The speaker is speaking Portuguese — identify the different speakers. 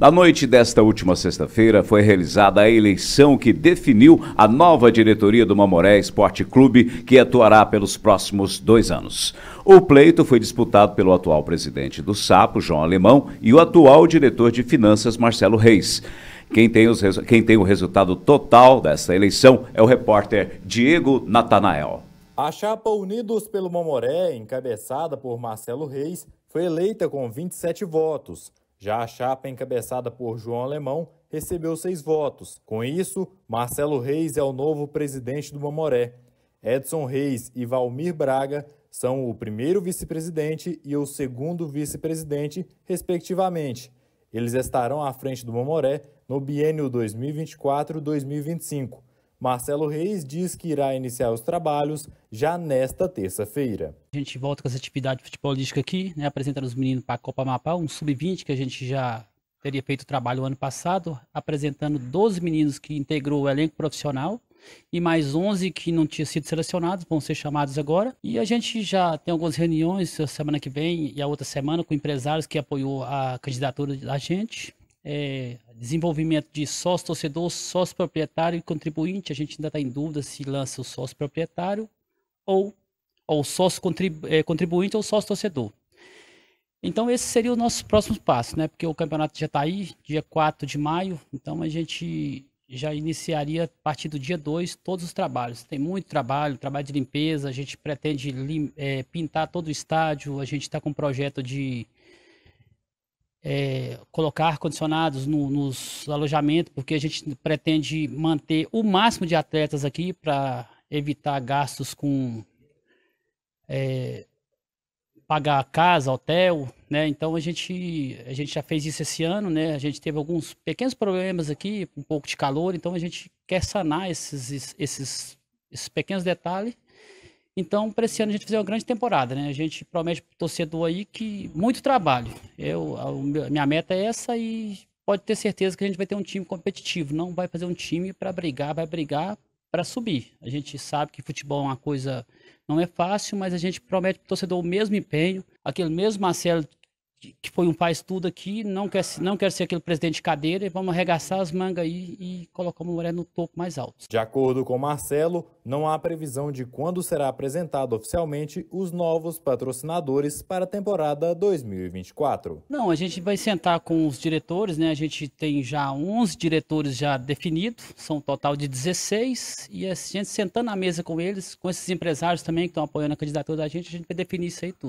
Speaker 1: Na noite desta última sexta-feira foi realizada a eleição que definiu a nova diretoria do Mamoré Esporte Clube, que atuará pelos próximos dois anos. O pleito foi disputado pelo atual presidente do Sapo, João Alemão, e o atual diretor de finanças, Marcelo Reis. Quem tem, os, quem tem o resultado total dessa eleição é o repórter Diego Natanael.
Speaker 2: A chapa Unidos pelo Mamoré, encabeçada por Marcelo Reis, foi eleita com 27 votos. Já a chapa encabeçada por João Alemão recebeu seis votos. Com isso, Marcelo Reis é o novo presidente do Mamoré. Edson Reis e Valmir Braga são o primeiro vice-presidente e o segundo vice-presidente, respectivamente. Eles estarão à frente do Mamoré no biênio 2024-2025. Marcelo Reis diz que irá iniciar os trabalhos já nesta terça-feira.
Speaker 3: A gente volta com essa atividade futebolística aqui, né, apresentando os meninos para a Copa Mapa um sub-20 que a gente já teria feito o trabalho ano passado, apresentando 12 meninos que integrou o elenco profissional e mais 11 que não tinham sido selecionados vão ser chamados agora. E a gente já tem algumas reuniões, a semana que vem e a outra semana, com empresários que apoiou a candidatura da gente. É, desenvolvimento de sócio torcedor, sócio proprietário e contribuinte. A gente ainda está em dúvida se lança o sócio proprietário ou, o sócio é, contribuinte ou sócio torcedor. Então, esse seria o nosso próximo passo, né? Porque o campeonato já está aí, dia 4 de maio, então a gente já iniciaria a partir do dia 2 todos os trabalhos. Tem muito trabalho, trabalho de limpeza, a gente pretende é, pintar todo o estádio, a gente está com um projeto de é, colocar ar-condicionados no, nos alojamentos, porque a gente pretende manter o máximo de atletas aqui para evitar gastos com é, pagar casa, hotel, né? Então a gente a gente já fez isso esse ano, né? A gente teve alguns pequenos problemas aqui, um pouco de calor, então a gente quer sanar esses esses, esses pequenos detalhes então, para esse ano a gente fazer uma grande temporada, né? A gente promete para o torcedor aí que muito trabalho. Eu, a minha meta é essa e pode ter certeza que a gente vai ter um time competitivo. Não vai fazer um time para brigar, vai brigar para subir. A gente sabe que futebol é uma coisa não é fácil, mas a gente promete para o torcedor o mesmo empenho, aquele mesmo Marcelo que foi um país tudo aqui, não quer, não quer ser aquele presidente de cadeira, e vamos arregaçar as mangas aí e colocar o mulher no topo mais alto.
Speaker 2: De acordo com Marcelo, não há previsão de quando será apresentado oficialmente os novos patrocinadores para a temporada 2024.
Speaker 3: Não, a gente vai sentar com os diretores, né? A gente tem já 11 diretores já definidos, são um total de 16, e a gente sentando na mesa com eles, com esses empresários também que estão apoiando a candidatura da gente, a gente vai definir isso aí tudo.